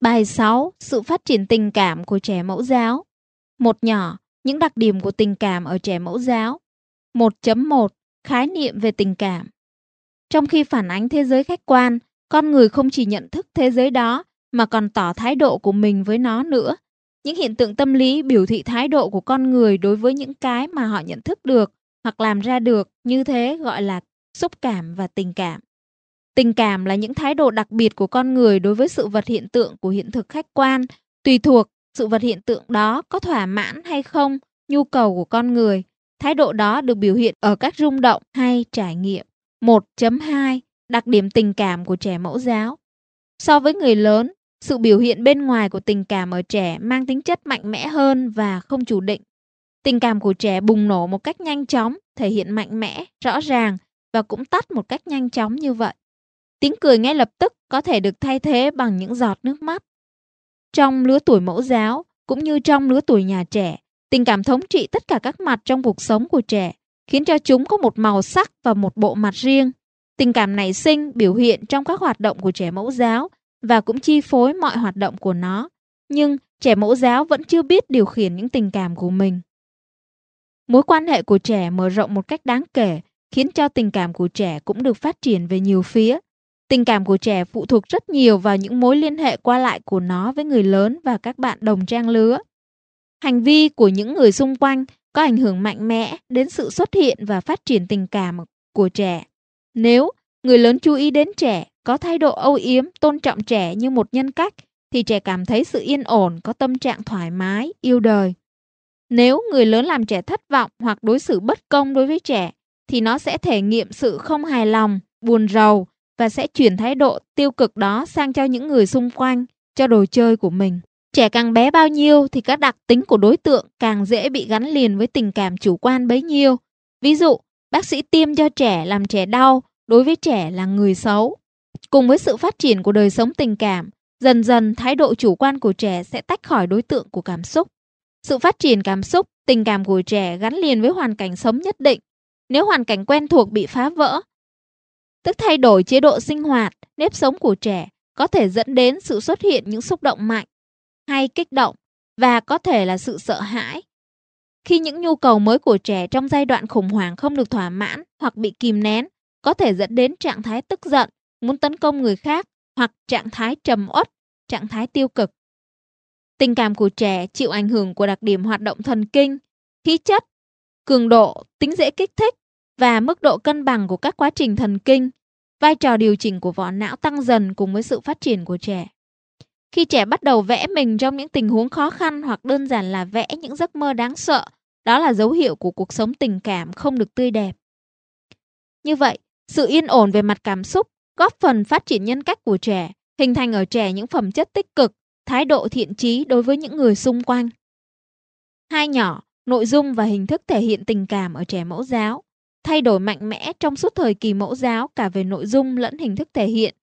Bài 6. Sự phát triển tình cảm của trẻ mẫu giáo một nhỏ, những đặc điểm của tình cảm ở trẻ mẫu giáo. 1.1 Khái niệm về tình cảm Trong khi phản ánh thế giới khách quan, con người không chỉ nhận thức thế giới đó mà còn tỏ thái độ của mình với nó nữa. Những hiện tượng tâm lý biểu thị thái độ của con người đối với những cái mà họ nhận thức được hoặc làm ra được như thế gọi là xúc cảm và tình cảm. Tình cảm là những thái độ đặc biệt của con người đối với sự vật hiện tượng của hiện thực khách quan, tùy thuộc sự vật hiện tượng đó có thỏa mãn hay không nhu cầu của con người. Thái độ đó được biểu hiện ở các rung động hay trải nghiệm. 1.2 Đặc điểm tình cảm của trẻ mẫu giáo So với người lớn, sự biểu hiện bên ngoài của tình cảm ở trẻ mang tính chất mạnh mẽ hơn và không chủ định. Tình cảm của trẻ bùng nổ một cách nhanh chóng, thể hiện mạnh mẽ, rõ ràng và cũng tắt một cách nhanh chóng như vậy. Tiếng cười ngay lập tức có thể được thay thế bằng những giọt nước mắt. Trong lứa tuổi mẫu giáo, cũng như trong lứa tuổi nhà trẻ, tình cảm thống trị tất cả các mặt trong cuộc sống của trẻ, khiến cho chúng có một màu sắc và một bộ mặt riêng. Tình cảm nảy sinh biểu hiện trong các hoạt động của trẻ mẫu giáo và cũng chi phối mọi hoạt động của nó. Nhưng trẻ mẫu giáo vẫn chưa biết điều khiển những tình cảm của mình. Mối quan hệ của trẻ mở rộng một cách đáng kể, khiến cho tình cảm của trẻ cũng được phát triển về nhiều phía, Tình cảm của trẻ phụ thuộc rất nhiều vào những mối liên hệ qua lại của nó với người lớn và các bạn đồng trang lứa. Hành vi của những người xung quanh có ảnh hưởng mạnh mẽ đến sự xuất hiện và phát triển tình cảm của trẻ. Nếu người lớn chú ý đến trẻ, có thái độ âu yếm, tôn trọng trẻ như một nhân cách, thì trẻ cảm thấy sự yên ổn, có tâm trạng thoải mái, yêu đời. Nếu người lớn làm trẻ thất vọng hoặc đối xử bất công đối với trẻ, thì nó sẽ thể nghiệm sự không hài lòng, buồn rầu, và sẽ chuyển thái độ tiêu cực đó sang cho những người xung quanh, cho đồ chơi của mình. Trẻ càng bé bao nhiêu thì các đặc tính của đối tượng càng dễ bị gắn liền với tình cảm chủ quan bấy nhiêu. Ví dụ, bác sĩ tiêm cho trẻ làm trẻ đau, đối với trẻ là người xấu. Cùng với sự phát triển của đời sống tình cảm, dần dần thái độ chủ quan của trẻ sẽ tách khỏi đối tượng của cảm xúc. Sự phát triển cảm xúc, tình cảm của trẻ gắn liền với hoàn cảnh sống nhất định. Nếu hoàn cảnh quen thuộc bị phá vỡ, tức thay đổi chế độ sinh hoạt, nếp sống của trẻ có thể dẫn đến sự xuất hiện những xúc động mạnh hay kích động và có thể là sự sợ hãi. Khi những nhu cầu mới của trẻ trong giai đoạn khủng hoảng không được thỏa mãn hoặc bị kìm nén, có thể dẫn đến trạng thái tức giận, muốn tấn công người khác hoặc trạng thái trầm uất, trạng thái tiêu cực. Tình cảm của trẻ chịu ảnh hưởng của đặc điểm hoạt động thần kinh, khí chất, cường độ, tính dễ kích thích và mức độ cân bằng của các quá trình thần kinh, vai trò điều chỉnh của vỏ não tăng dần cùng với sự phát triển của trẻ. Khi trẻ bắt đầu vẽ mình trong những tình huống khó khăn hoặc đơn giản là vẽ những giấc mơ đáng sợ, đó là dấu hiệu của cuộc sống tình cảm không được tươi đẹp. Như vậy, sự yên ổn về mặt cảm xúc góp phần phát triển nhân cách của trẻ, hình thành ở trẻ những phẩm chất tích cực, thái độ thiện trí đối với những người xung quanh. Hai nhỏ, nội dung và hình thức thể hiện tình cảm ở trẻ mẫu giáo thay đổi mạnh mẽ trong suốt thời kỳ mẫu giáo cả về nội dung lẫn hình thức thể hiện.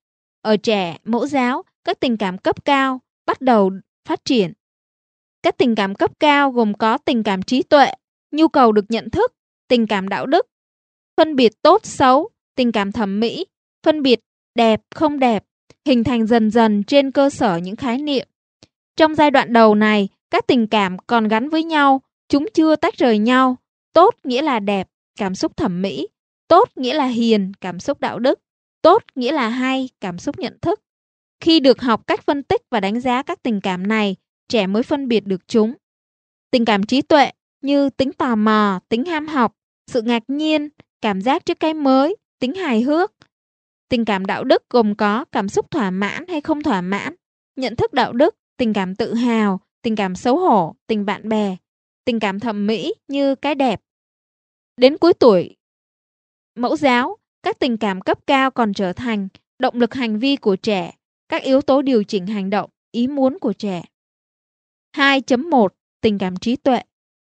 Ở trẻ, mẫu giáo, các tình cảm cấp cao bắt đầu phát triển. Các tình cảm cấp cao gồm có tình cảm trí tuệ, nhu cầu được nhận thức, tình cảm đạo đức, phân biệt tốt xấu, tình cảm thẩm mỹ, phân biệt đẹp không đẹp, hình thành dần dần trên cơ sở những khái niệm. Trong giai đoạn đầu này, các tình cảm còn gắn với nhau, chúng chưa tách rời nhau. Tốt nghĩa là đẹp, cảm xúc thẩm mỹ, tốt nghĩa là hiền, cảm xúc đạo đức, tốt nghĩa là hay, cảm xúc nhận thức. Khi được học cách phân tích và đánh giá các tình cảm này, trẻ mới phân biệt được chúng. Tình cảm trí tuệ như tính tò mò, tính ham học, sự ngạc nhiên, cảm giác trước cái mới, tính hài hước. Tình cảm đạo đức gồm có cảm xúc thỏa mãn hay không thỏa mãn, nhận thức đạo đức, tình cảm tự hào, tình cảm xấu hổ, tình bạn bè, tình cảm thẩm mỹ như cái đẹp, Đến cuối tuổi mẫu giáo, các tình cảm cấp cao còn trở thành động lực hành vi của trẻ, các yếu tố điều chỉnh hành động, ý muốn của trẻ. 2.1 Tình cảm trí tuệ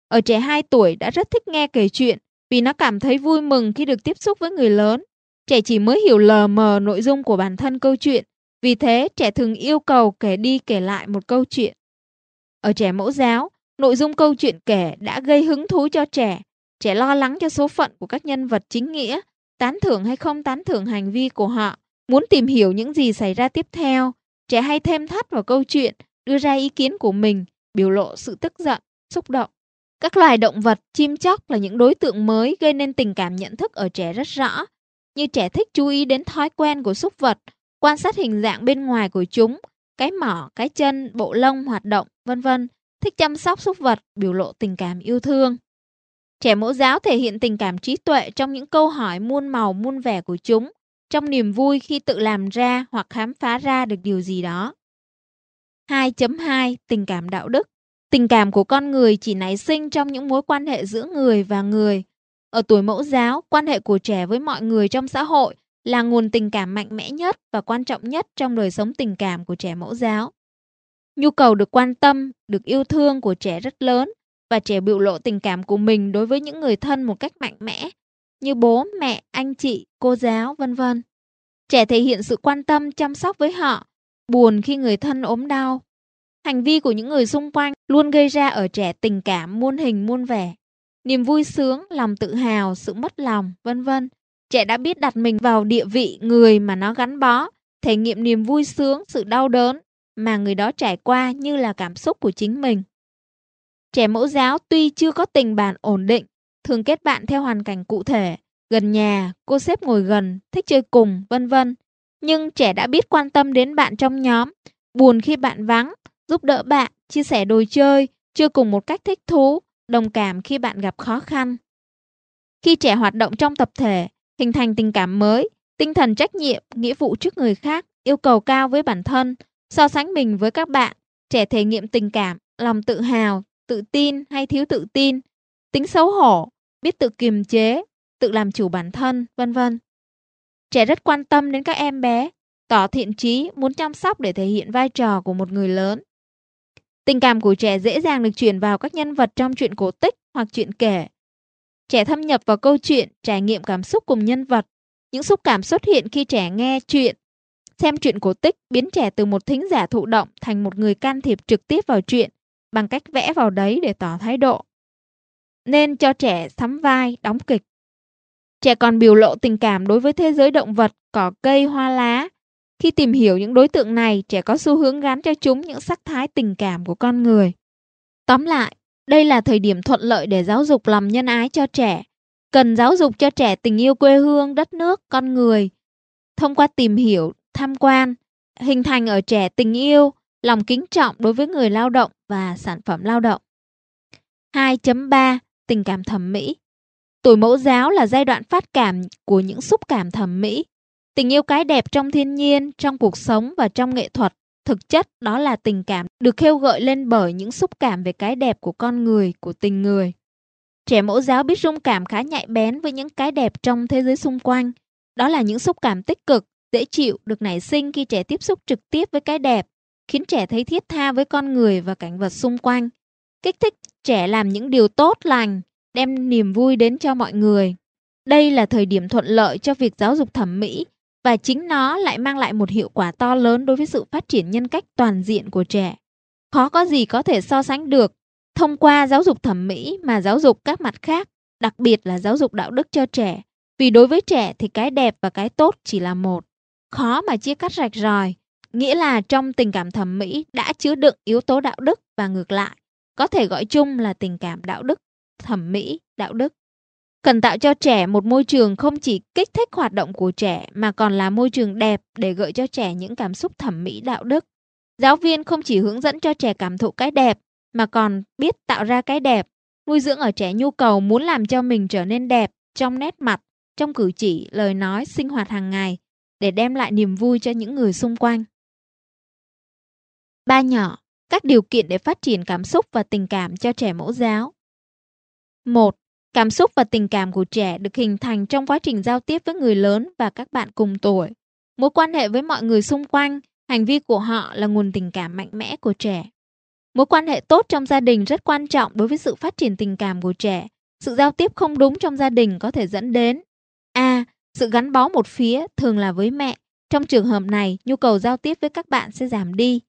Ở trẻ 2 tuổi đã rất thích nghe kể chuyện vì nó cảm thấy vui mừng khi được tiếp xúc với người lớn. Trẻ chỉ mới hiểu lờ mờ nội dung của bản thân câu chuyện, vì thế trẻ thường yêu cầu kể đi kể lại một câu chuyện. Ở trẻ mẫu giáo, nội dung câu chuyện kể đã gây hứng thú cho trẻ trẻ lo lắng cho số phận của các nhân vật chính nghĩa tán thưởng hay không tán thưởng hành vi của họ muốn tìm hiểu những gì xảy ra tiếp theo trẻ hay thêm thắt vào câu chuyện đưa ra ý kiến của mình biểu lộ sự tức giận xúc động các loài động vật chim chóc là những đối tượng mới gây nên tình cảm nhận thức ở trẻ rất rõ như trẻ thích chú ý đến thói quen của súc vật quan sát hình dạng bên ngoài của chúng cái mỏ cái chân bộ lông hoạt động vân vân thích chăm sóc súc vật biểu lộ tình cảm yêu thương Trẻ mẫu giáo thể hiện tình cảm trí tuệ trong những câu hỏi muôn màu muôn vẻ của chúng, trong niềm vui khi tự làm ra hoặc khám phá ra được điều gì đó. 2.2 Tình cảm đạo đức Tình cảm của con người chỉ nảy sinh trong những mối quan hệ giữa người và người. Ở tuổi mẫu giáo, quan hệ của trẻ với mọi người trong xã hội là nguồn tình cảm mạnh mẽ nhất và quan trọng nhất trong đời sống tình cảm của trẻ mẫu giáo. Nhu cầu được quan tâm, được yêu thương của trẻ rất lớn và trẻ biểu lộ tình cảm của mình đối với những người thân một cách mạnh mẽ như bố, mẹ, anh chị, cô giáo, vân vân. Trẻ thể hiện sự quan tâm chăm sóc với họ, buồn khi người thân ốm đau. Hành vi của những người xung quanh luôn gây ra ở trẻ tình cảm muôn hình muôn vẻ, niềm vui sướng, lòng tự hào, sự mất lòng, vân vân. Trẻ đã biết đặt mình vào địa vị người mà nó gắn bó, thể nghiệm niềm vui sướng, sự đau đớn mà người đó trải qua như là cảm xúc của chính mình. Trẻ mẫu giáo tuy chưa có tình bạn ổn định, thường kết bạn theo hoàn cảnh cụ thể, gần nhà, cô xếp ngồi gần, thích chơi cùng, vân vân. Nhưng trẻ đã biết quan tâm đến bạn trong nhóm, buồn khi bạn vắng, giúp đỡ bạn, chia sẻ đồ chơi, chơi cùng một cách thích thú, đồng cảm khi bạn gặp khó khăn. Khi trẻ hoạt động trong tập thể, hình thành tình cảm mới, tinh thần trách nhiệm, nghĩa vụ trước người khác, yêu cầu cao với bản thân, so sánh mình với các bạn, trẻ thể nghiệm tình cảm, lòng tự hào, tự tin hay thiếu tự tin, tính xấu hổ, biết tự kiềm chế, tự làm chủ bản thân, vân vân. Trẻ rất quan tâm đến các em bé, tỏ thiện trí, muốn chăm sóc để thể hiện vai trò của một người lớn. Tình cảm của trẻ dễ dàng được chuyển vào các nhân vật trong truyện cổ tích hoặc truyện kể. Trẻ thâm nhập vào câu chuyện, trải nghiệm cảm xúc cùng nhân vật. Những xúc cảm xuất hiện khi trẻ nghe chuyện, xem truyện cổ tích biến trẻ từ một thính giả thụ động thành một người can thiệp trực tiếp vào chuyện, bằng cách vẽ vào đấy để tỏ thái độ. Nên cho trẻ sắm vai, đóng kịch. Trẻ còn biểu lộ tình cảm đối với thế giới động vật, cỏ cây, hoa lá. Khi tìm hiểu những đối tượng này, trẻ có xu hướng gắn cho chúng những sắc thái tình cảm của con người. Tóm lại, đây là thời điểm thuận lợi để giáo dục lòng nhân ái cho trẻ. Cần giáo dục cho trẻ tình yêu quê hương, đất nước, con người. Thông qua tìm hiểu, tham quan, hình thành ở trẻ tình yêu, lòng kính trọng đối với người lao động và sản phẩm lao động. 2.3 Tình cảm thẩm mỹ Tuổi mẫu giáo là giai đoạn phát cảm của những xúc cảm thẩm mỹ. Tình yêu cái đẹp trong thiên nhiên, trong cuộc sống và trong nghệ thuật. Thực chất đó là tình cảm được khêu gợi lên bởi những xúc cảm về cái đẹp của con người, của tình người. Trẻ mẫu giáo biết rung cảm khá nhạy bén với những cái đẹp trong thế giới xung quanh. Đó là những xúc cảm tích cực, dễ chịu được nảy sinh khi trẻ tiếp xúc trực tiếp với cái đẹp khiến trẻ thấy thiết tha với con người và cảnh vật xung quanh kích thích trẻ làm những điều tốt lành đem niềm vui đến cho mọi người đây là thời điểm thuận lợi cho việc giáo dục thẩm mỹ và chính nó lại mang lại một hiệu quả to lớn đối với sự phát triển nhân cách toàn diện của trẻ khó có gì có thể so sánh được thông qua giáo dục thẩm mỹ mà giáo dục các mặt khác đặc biệt là giáo dục đạo đức cho trẻ vì đối với trẻ thì cái đẹp và cái tốt chỉ là một khó mà chia cắt rạch ròi nghĩa là trong tình cảm thẩm mỹ đã chứa đựng yếu tố đạo đức và ngược lại có thể gọi chung là tình cảm đạo đức thẩm mỹ đạo đức cần tạo cho trẻ một môi trường không chỉ kích thích hoạt động của trẻ mà còn là môi trường đẹp để gợi cho trẻ những cảm xúc thẩm mỹ đạo đức giáo viên không chỉ hướng dẫn cho trẻ cảm thụ cái đẹp mà còn biết tạo ra cái đẹp nuôi dưỡng ở trẻ nhu cầu muốn làm cho mình trở nên đẹp trong nét mặt trong cử chỉ lời nói sinh hoạt hàng ngày để đem lại niềm vui cho những người xung quanh Ba nhỏ, các điều kiện để phát triển cảm xúc và tình cảm cho trẻ mẫu giáo. 1. Cảm xúc và tình cảm của trẻ được hình thành trong quá trình giao tiếp với người lớn và các bạn cùng tuổi. Mối quan hệ với mọi người xung quanh, hành vi của họ là nguồn tình cảm mạnh mẽ của trẻ. Mối quan hệ tốt trong gia đình rất quan trọng đối với sự phát triển tình cảm của trẻ. Sự giao tiếp không đúng trong gia đình có thể dẫn đến A. Sự gắn bó một phía thường là với mẹ. Trong trường hợp này, nhu cầu giao tiếp với các bạn sẽ giảm đi.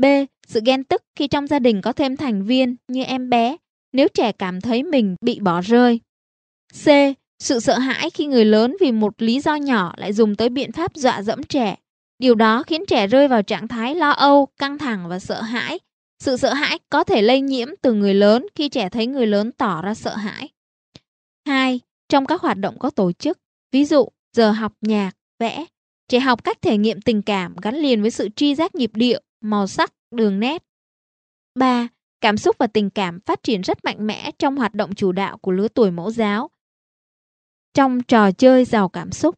B. Sự ghen tức khi trong gia đình có thêm thành viên như em bé, nếu trẻ cảm thấy mình bị bỏ rơi. C. Sự sợ hãi khi người lớn vì một lý do nhỏ lại dùng tới biện pháp dọa dẫm trẻ. Điều đó khiến trẻ rơi vào trạng thái lo âu, căng thẳng và sợ hãi. Sự sợ hãi có thể lây nhiễm từ người lớn khi trẻ thấy người lớn tỏ ra sợ hãi. 2. Trong các hoạt động có tổ chức, ví dụ giờ học nhạc, vẽ, trẻ học cách thể nghiệm tình cảm gắn liền với sự tri giác nhịp điệu màu sắc, đường nét. 3. Cảm xúc và tình cảm phát triển rất mạnh mẽ trong hoạt động chủ đạo của lứa tuổi mẫu giáo. Trong trò chơi giàu cảm xúc.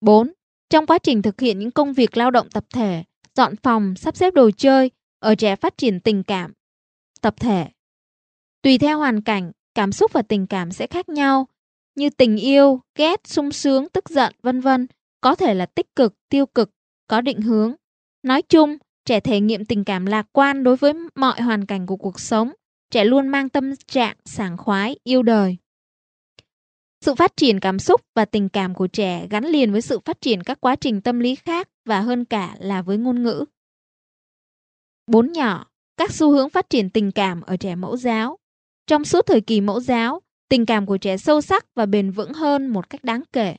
4. Trong quá trình thực hiện những công việc lao động tập thể, dọn phòng, sắp xếp đồ chơi, ở trẻ phát triển tình cảm tập thể. Tùy theo hoàn cảnh, cảm xúc và tình cảm sẽ khác nhau, như tình yêu, ghét, sung sướng, tức giận, vân vân, có thể là tích cực, tiêu cực, có định hướng. Nói chung, trẻ thể nghiệm tình cảm lạc quan đối với mọi hoàn cảnh của cuộc sống trẻ luôn mang tâm trạng sảng khoái yêu đời sự phát triển cảm xúc và tình cảm của trẻ gắn liền với sự phát triển các quá trình tâm lý khác và hơn cả là với ngôn ngữ. Bốn nhỏ, các xu hướng phát triển tình cảm ở trẻ mẫu giáo. Trong suốt thời kỳ mẫu giáo, tình cảm của trẻ sâu sắc và bền vững hơn một cách đáng kể.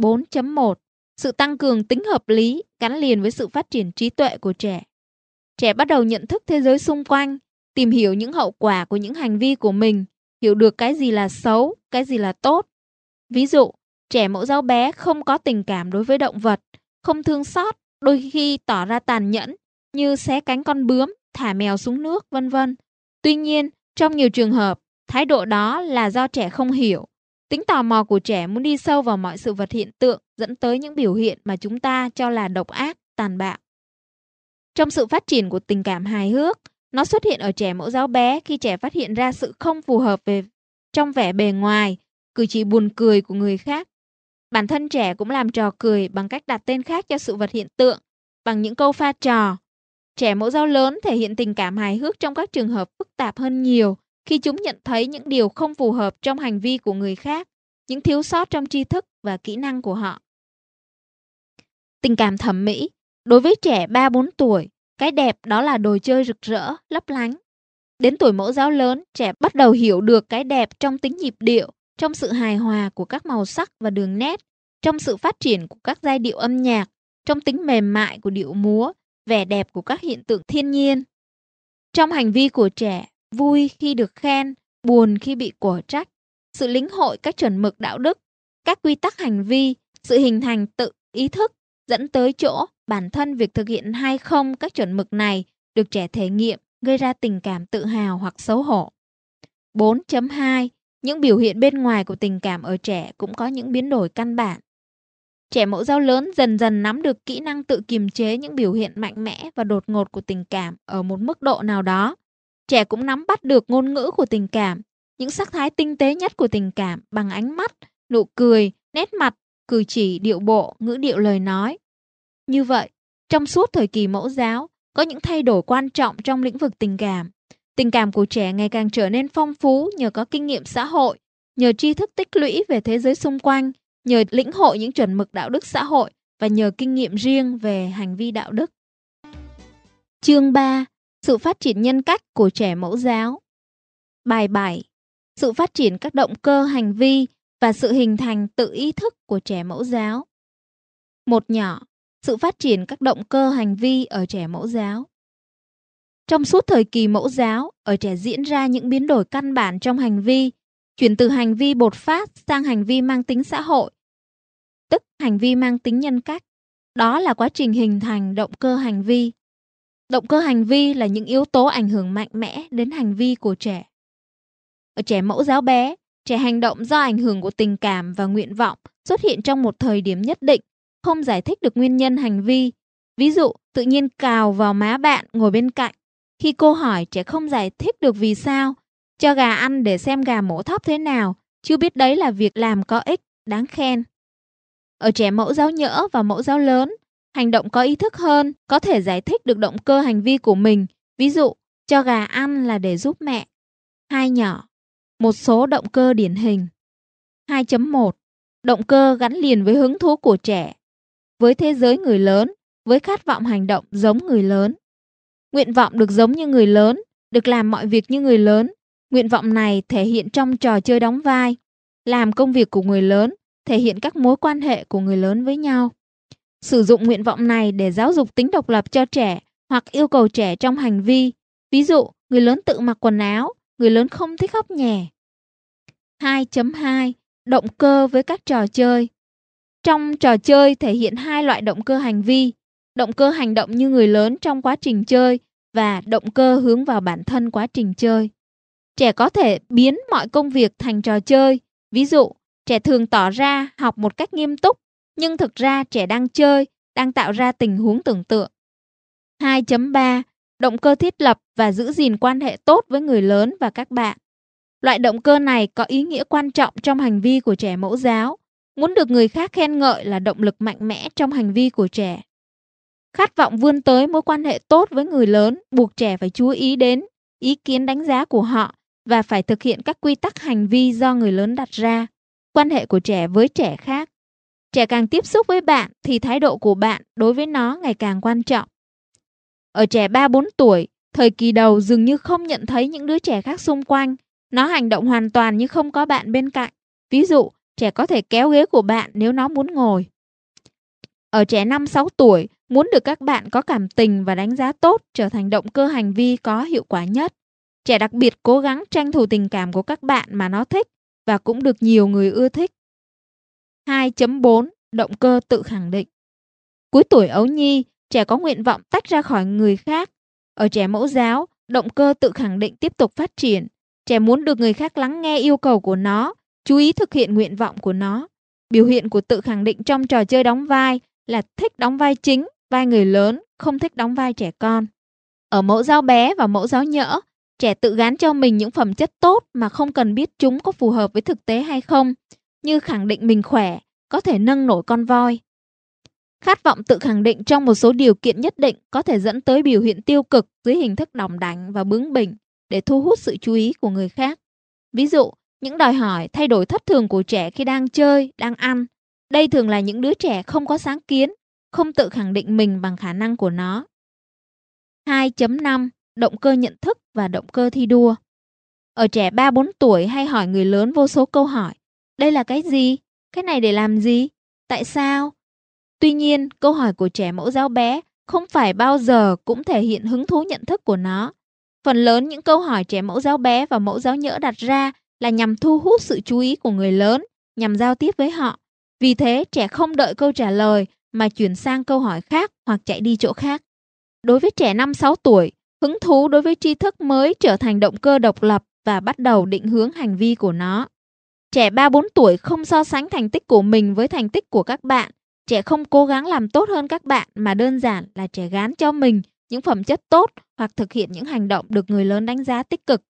4.1 sự tăng cường tính hợp lý gắn liền với sự phát triển trí tuệ của trẻ. Trẻ bắt đầu nhận thức thế giới xung quanh, tìm hiểu những hậu quả của những hành vi của mình, hiểu được cái gì là xấu, cái gì là tốt. Ví dụ, trẻ mẫu giáo bé không có tình cảm đối với động vật, không thương xót, đôi khi tỏ ra tàn nhẫn như xé cánh con bướm, thả mèo xuống nước, vân vân. Tuy nhiên, trong nhiều trường hợp, thái độ đó là do trẻ không hiểu, Tính tò mò của trẻ muốn đi sâu vào mọi sự vật hiện tượng dẫn tới những biểu hiện mà chúng ta cho là độc ác, tàn bạo. Trong sự phát triển của tình cảm hài hước, nó xuất hiện ở trẻ mẫu giáo bé khi trẻ phát hiện ra sự không phù hợp về trong vẻ bề ngoài, cử chỉ buồn cười của người khác. Bản thân trẻ cũng làm trò cười bằng cách đặt tên khác cho sự vật hiện tượng, bằng những câu pha trò. Trẻ mẫu giáo lớn thể hiện tình cảm hài hước trong các trường hợp phức tạp hơn nhiều khi chúng nhận thấy những điều không phù hợp trong hành vi của người khác, những thiếu sót trong tri thức và kỹ năng của họ. Tình cảm thẩm mỹ Đối với trẻ 3-4 tuổi, cái đẹp đó là đồ chơi rực rỡ, lấp lánh. Đến tuổi mẫu giáo lớn, trẻ bắt đầu hiểu được cái đẹp trong tính nhịp điệu, trong sự hài hòa của các màu sắc và đường nét, trong sự phát triển của các giai điệu âm nhạc, trong tính mềm mại của điệu múa, vẻ đẹp của các hiện tượng thiên nhiên. Trong hành vi của trẻ, vui khi được khen, buồn khi bị của trách, sự lĩnh hội các chuẩn mực đạo đức, các quy tắc hành vi, sự hình thành tự ý thức dẫn tới chỗ bản thân việc thực hiện hay không các chuẩn mực này được trẻ thể nghiệm gây ra tình cảm tự hào hoặc xấu hổ. 4.2 Những biểu hiện bên ngoài của tình cảm ở trẻ cũng có những biến đổi căn bản. Trẻ mẫu giáo lớn dần dần nắm được kỹ năng tự kiềm chế những biểu hiện mạnh mẽ và đột ngột của tình cảm ở một mức độ nào đó trẻ cũng nắm bắt được ngôn ngữ của tình cảm những sắc thái tinh tế nhất của tình cảm bằng ánh mắt nụ cười nét mặt cử chỉ điệu bộ ngữ điệu lời nói như vậy trong suốt thời kỳ mẫu giáo có những thay đổi quan trọng trong lĩnh vực tình cảm tình cảm của trẻ ngày càng trở nên phong phú nhờ có kinh nghiệm xã hội nhờ tri thức tích lũy về thế giới xung quanh nhờ lĩnh hội những chuẩn mực đạo đức xã hội và nhờ kinh nghiệm riêng về hành vi đạo đức. Chương 3: sự phát triển nhân cách của trẻ mẫu giáo Bài 7 Sự phát triển các động cơ hành vi và sự hình thành tự ý thức của trẻ mẫu giáo Một nhỏ Sự phát triển các động cơ hành vi ở trẻ mẫu giáo Trong suốt thời kỳ mẫu giáo, ở trẻ diễn ra những biến đổi căn bản trong hành vi, chuyển từ hành vi bột phát sang hành vi mang tính xã hội, tức hành vi mang tính nhân cách. Đó là quá trình hình thành động cơ hành vi động cơ hành vi là những yếu tố ảnh hưởng mạnh mẽ đến hành vi của trẻ ở trẻ mẫu giáo bé trẻ hành động do ảnh hưởng của tình cảm và nguyện vọng xuất hiện trong một thời điểm nhất định không giải thích được nguyên nhân hành vi ví dụ tự nhiên cào vào má bạn ngồi bên cạnh khi cô hỏi trẻ không giải thích được vì sao cho gà ăn để xem gà mổ thóc thế nào chưa biết đấy là việc làm có ích đáng khen ở trẻ mẫu giáo nhỡ và mẫu giáo lớn hành động có ý thức hơn có thể giải thích được động cơ hành vi của mình ví dụ cho gà ăn là để giúp mẹ hai nhỏ một số động cơ điển hình 2.1 động cơ gắn liền với hứng thú của trẻ với thế giới người lớn với khát vọng hành động giống người lớn nguyện vọng được giống như người lớn được làm mọi việc như người lớn nguyện vọng này thể hiện trong trò chơi đóng vai làm công việc của người lớn thể hiện các mối quan hệ của người lớn với nhau Sử dụng nguyện vọng này để giáo dục tính độc lập cho trẻ hoặc yêu cầu trẻ trong hành vi. Ví dụ, người lớn tự mặc quần áo, người lớn không thích khóc nhè. 2.2 Động cơ với các trò chơi Trong trò chơi thể hiện hai loại động cơ hành vi, động cơ hành động như người lớn trong quá trình chơi và động cơ hướng vào bản thân quá trình chơi. Trẻ có thể biến mọi công việc thành trò chơi, ví dụ, trẻ thường tỏ ra học một cách nghiêm túc nhưng thực ra trẻ đang chơi, đang tạo ra tình huống tưởng tượng. 2.3 Động cơ thiết lập và giữ gìn quan hệ tốt với người lớn và các bạn. Loại động cơ này có ý nghĩa quan trọng trong hành vi của trẻ mẫu giáo. Muốn được người khác khen ngợi là động lực mạnh mẽ trong hành vi của trẻ. Khát vọng vươn tới mối quan hệ tốt với người lớn buộc trẻ phải chú ý đến ý kiến đánh giá của họ và phải thực hiện các quy tắc hành vi do người lớn đặt ra, quan hệ của trẻ với trẻ khác. Trẻ càng tiếp xúc với bạn thì thái độ của bạn đối với nó ngày càng quan trọng. Ở trẻ 3-4 tuổi, thời kỳ đầu dường như không nhận thấy những đứa trẻ khác xung quanh. Nó hành động hoàn toàn như không có bạn bên cạnh. Ví dụ, trẻ có thể kéo ghế của bạn nếu nó muốn ngồi. Ở trẻ 5-6 tuổi, muốn được các bạn có cảm tình và đánh giá tốt trở thành động cơ hành vi có hiệu quả nhất. Trẻ đặc biệt cố gắng tranh thủ tình cảm của các bạn mà nó thích và cũng được nhiều người ưa thích. 2.4 Động cơ tự khẳng định Cuối tuổi ấu nhi, trẻ có nguyện vọng tách ra khỏi người khác. Ở trẻ mẫu giáo, động cơ tự khẳng định tiếp tục phát triển. Trẻ muốn được người khác lắng nghe yêu cầu của nó, chú ý thực hiện nguyện vọng của nó. Biểu hiện của tự khẳng định trong trò chơi đóng vai là thích đóng vai chính, vai người lớn, không thích đóng vai trẻ con. Ở mẫu giáo bé và mẫu giáo nhỡ, trẻ tự gán cho mình những phẩm chất tốt mà không cần biết chúng có phù hợp với thực tế hay không như khẳng định mình khỏe, có thể nâng nổi con voi. Khát vọng tự khẳng định trong một số điều kiện nhất định có thể dẫn tới biểu hiện tiêu cực dưới hình thức đỏng đảnh và bướng bỉnh để thu hút sự chú ý của người khác. Ví dụ, những đòi hỏi thay đổi thất thường của trẻ khi đang chơi, đang ăn. Đây thường là những đứa trẻ không có sáng kiến, không tự khẳng định mình bằng khả năng của nó. 2.5 Động cơ nhận thức và động cơ thi đua Ở trẻ 3-4 tuổi hay hỏi người lớn vô số câu hỏi, đây là cái gì? Cái này để làm gì? Tại sao? Tuy nhiên, câu hỏi của trẻ mẫu giáo bé không phải bao giờ cũng thể hiện hứng thú nhận thức của nó. Phần lớn những câu hỏi trẻ mẫu giáo bé và mẫu giáo nhỡ đặt ra là nhằm thu hút sự chú ý của người lớn, nhằm giao tiếp với họ. Vì thế, trẻ không đợi câu trả lời mà chuyển sang câu hỏi khác hoặc chạy đi chỗ khác. Đối với trẻ 5-6 tuổi, hứng thú đối với tri thức mới trở thành động cơ độc lập và bắt đầu định hướng hành vi của nó. Trẻ 3-4 tuổi không so sánh thành tích của mình với thành tích của các bạn. Trẻ không cố gắng làm tốt hơn các bạn mà đơn giản là trẻ gán cho mình những phẩm chất tốt hoặc thực hiện những hành động được người lớn đánh giá tích cực.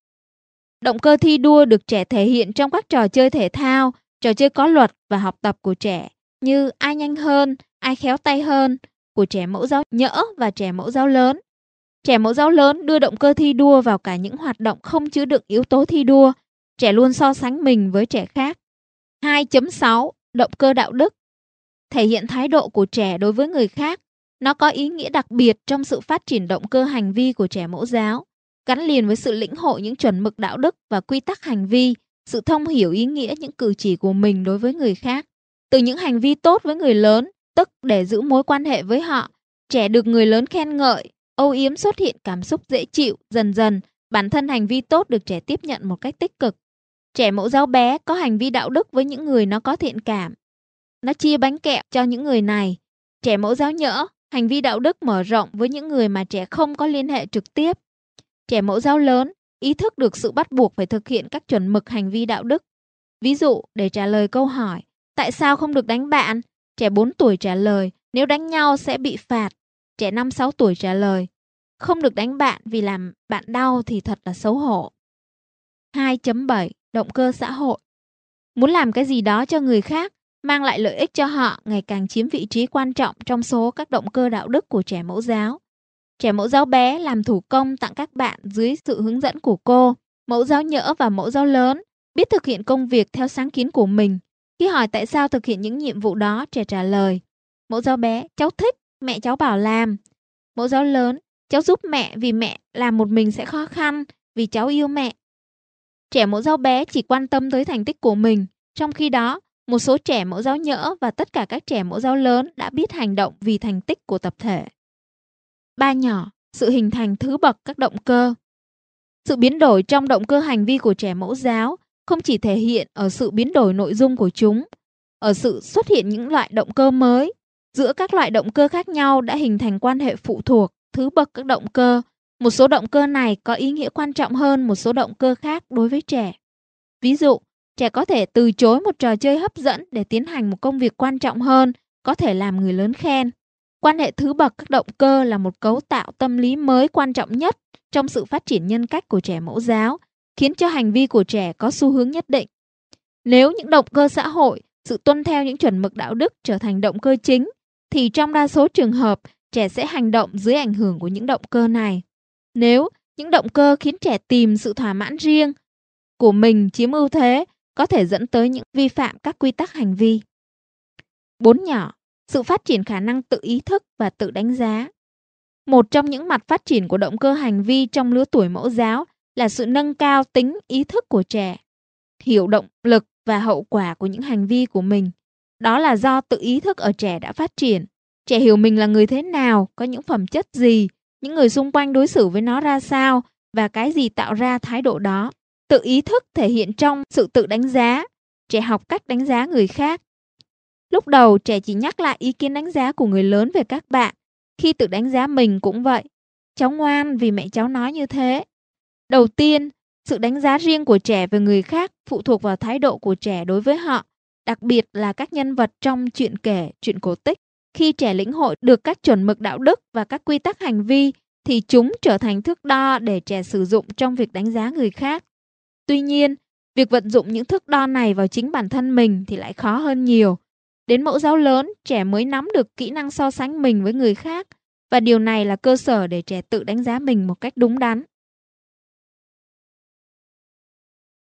Động cơ thi đua được trẻ thể hiện trong các trò chơi thể thao, trò chơi có luật và học tập của trẻ như ai nhanh hơn, ai khéo tay hơn của trẻ mẫu giáo nhỡ và trẻ mẫu giáo lớn. Trẻ mẫu giáo lớn đưa động cơ thi đua vào cả những hoạt động không chứa đựng yếu tố thi đua trẻ luôn so sánh mình với trẻ khác. 2.6. Động cơ đạo đức Thể hiện thái độ của trẻ đối với người khác. Nó có ý nghĩa đặc biệt trong sự phát triển động cơ hành vi của trẻ mẫu giáo, gắn liền với sự lĩnh hội những chuẩn mực đạo đức và quy tắc hành vi, sự thông hiểu ý nghĩa những cử chỉ của mình đối với người khác. Từ những hành vi tốt với người lớn, tức để giữ mối quan hệ với họ, trẻ được người lớn khen ngợi, âu yếm xuất hiện cảm xúc dễ chịu, dần dần, bản thân hành vi tốt được trẻ tiếp nhận một cách tích cực Trẻ mẫu giáo bé có hành vi đạo đức với những người nó có thiện cảm. Nó chia bánh kẹo cho những người này. Trẻ mẫu giáo nhỡ, hành vi đạo đức mở rộng với những người mà trẻ không có liên hệ trực tiếp. Trẻ mẫu giáo lớn, ý thức được sự bắt buộc phải thực hiện các chuẩn mực hành vi đạo đức. Ví dụ, để trả lời câu hỏi, tại sao không được đánh bạn? Trẻ 4 tuổi trả lời, nếu đánh nhau sẽ bị phạt. Trẻ 5-6 tuổi trả lời, không được đánh bạn vì làm bạn đau thì thật là xấu hổ. 2.7 động cơ xã hội. Muốn làm cái gì đó cho người khác, mang lại lợi ích cho họ ngày càng chiếm vị trí quan trọng trong số các động cơ đạo đức của trẻ mẫu giáo. Trẻ mẫu giáo bé làm thủ công tặng các bạn dưới sự hướng dẫn của cô, mẫu giáo nhỡ và mẫu giáo lớn, biết thực hiện công việc theo sáng kiến của mình. Khi hỏi tại sao thực hiện những nhiệm vụ đó, trẻ trả lời. Mẫu giáo bé, cháu thích, mẹ cháu bảo làm. Mẫu giáo lớn, cháu giúp mẹ vì mẹ làm một mình sẽ khó khăn, vì cháu yêu mẹ. Trẻ mẫu giáo bé chỉ quan tâm tới thành tích của mình, trong khi đó, một số trẻ mẫu giáo nhỡ và tất cả các trẻ mẫu giáo lớn đã biết hành động vì thành tích của tập thể. Ba nhỏ, sự hình thành thứ bậc các động cơ. Sự biến đổi trong động cơ hành vi của trẻ mẫu giáo không chỉ thể hiện ở sự biến đổi nội dung của chúng, ở sự xuất hiện những loại động cơ mới. Giữa các loại động cơ khác nhau đã hình thành quan hệ phụ thuộc, thứ bậc các động cơ một số động cơ này có ý nghĩa quan trọng hơn một số động cơ khác đối với trẻ. Ví dụ, trẻ có thể từ chối một trò chơi hấp dẫn để tiến hành một công việc quan trọng hơn, có thể làm người lớn khen. Quan hệ thứ bậc các động cơ là một cấu tạo tâm lý mới quan trọng nhất trong sự phát triển nhân cách của trẻ mẫu giáo, khiến cho hành vi của trẻ có xu hướng nhất định. Nếu những động cơ xã hội, sự tuân theo những chuẩn mực đạo đức trở thành động cơ chính, thì trong đa số trường hợp, trẻ sẽ hành động dưới ảnh hưởng của những động cơ này. Nếu những động cơ khiến trẻ tìm sự thỏa mãn riêng của mình chiếm ưu thế có thể dẫn tới những vi phạm các quy tắc hành vi. bốn nhỏ, sự phát triển khả năng tự ý thức và tự đánh giá. Một trong những mặt phát triển của động cơ hành vi trong lứa tuổi mẫu giáo là sự nâng cao tính ý thức của trẻ, hiểu động lực và hậu quả của những hành vi của mình. Đó là do tự ý thức ở trẻ đã phát triển. Trẻ hiểu mình là người thế nào, có những phẩm chất gì, những người xung quanh đối xử với nó ra sao và cái gì tạo ra thái độ đó. Tự ý thức thể hiện trong sự tự đánh giá, trẻ học cách đánh giá người khác. Lúc đầu trẻ chỉ nhắc lại ý kiến đánh giá của người lớn về các bạn, khi tự đánh giá mình cũng vậy. Cháu ngoan vì mẹ cháu nói như thế. Đầu tiên, sự đánh giá riêng của trẻ về người khác phụ thuộc vào thái độ của trẻ đối với họ, đặc biệt là các nhân vật trong chuyện kể, chuyện cổ tích khi trẻ lĩnh hội được các chuẩn mực đạo đức và các quy tắc hành vi thì chúng trở thành thước đo để trẻ sử dụng trong việc đánh giá người khác tuy nhiên việc vận dụng những thước đo này vào chính bản thân mình thì lại khó hơn nhiều đến mẫu giáo lớn trẻ mới nắm được kỹ năng so sánh mình với người khác và điều này là cơ sở để trẻ tự đánh giá mình một cách đúng đắn